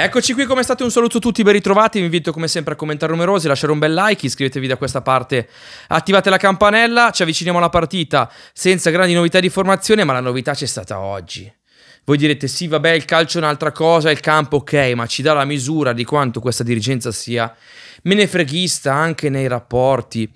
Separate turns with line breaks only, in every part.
Eccoci qui, come state? Un saluto a tutti, ben ritrovati. Vi invito come sempre a commentare numerosi, lasciare un bel like, iscrivetevi da questa parte, attivate la campanella. Ci avviciniamo alla partita senza grandi novità di formazione, ma la novità c'è stata oggi. Voi direte sì, vabbè, il calcio è un'altra cosa, il campo ok, ma ci dà la misura di quanto questa dirigenza sia menefreghista anche nei rapporti.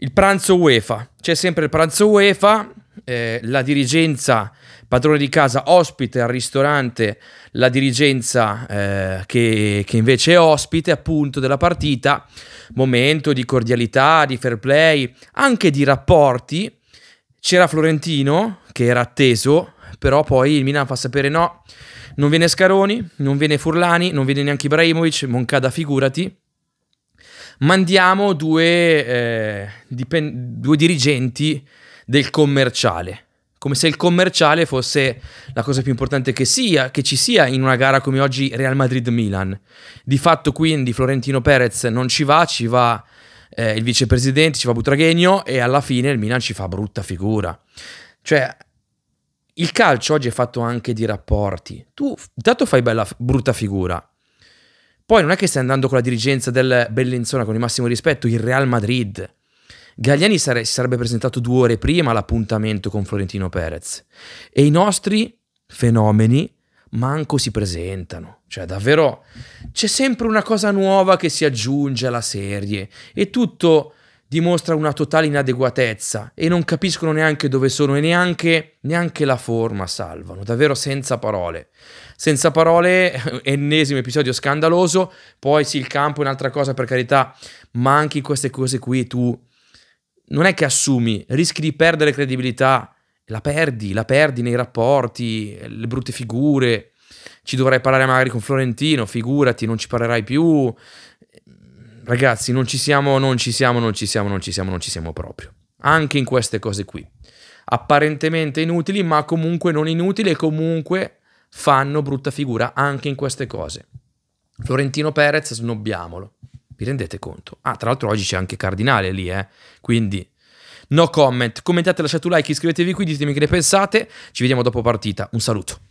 Il pranzo UEFA, c'è sempre il pranzo UEFA, eh, la dirigenza padrone di casa ospite al ristorante, la dirigenza eh, che, che, invece è ospite appunto della partita, momento di cordialità, di fair play, anche di rapporti. C'era Florentino che era atteso, però poi il Milan fa sapere no, non viene Scaroni, non viene Furlani, non viene neanche Ibrahimovic, Moncada figurati. Mandiamo due, eh, due dirigenti del commerciale, come se il commerciale fosse la cosa più importante che sia, che ci sia in una gara come oggi Real Madrid-Milan. Di fatto quindi Florentino Perez non ci va, ci va eh, il vicepresidente, ci va Butraghegno e alla fine il Milan ci fa brutta figura. Cioè, il calcio oggi è fatto anche di rapporti. Tu intanto fai bella, brutta figura. Poi non è che stai andando con la dirigenza del Bellinzona con il massimo rispetto, il Real Madrid. Gagliani sare si sarebbe presentato due ore prima all'appuntamento con Florentino Perez e i nostri fenomeni manco si presentano. Cioè, davvero c'è sempre una cosa nuova che si aggiunge alla serie e tutto dimostra una totale inadeguatezza e non capiscono neanche dove sono e neanche, neanche la forma salvano, davvero senza parole. Senza parole, ennesimo episodio scandaloso, poi sì il campo è un'altra cosa per carità, ma anche queste cose qui tu non è che assumi, rischi di perdere credibilità, la perdi, la perdi nei rapporti, le brutte figure, ci dovrai parlare magari con Florentino, figurati, non ci parlerai più. Ragazzi, non ci siamo, non ci siamo, non ci siamo, non ci siamo, non ci siamo proprio. Anche in queste cose qui. Apparentemente inutili, ma comunque non inutili e comunque fanno brutta figura anche in queste cose. Florentino Perez, snobbiamolo. Vi rendete conto? Ah, tra l'altro oggi c'è anche Cardinale lì, eh. Quindi no comment. Commentate, lasciate un like, iscrivetevi qui, ditemi che ne pensate. Ci vediamo dopo partita. Un saluto.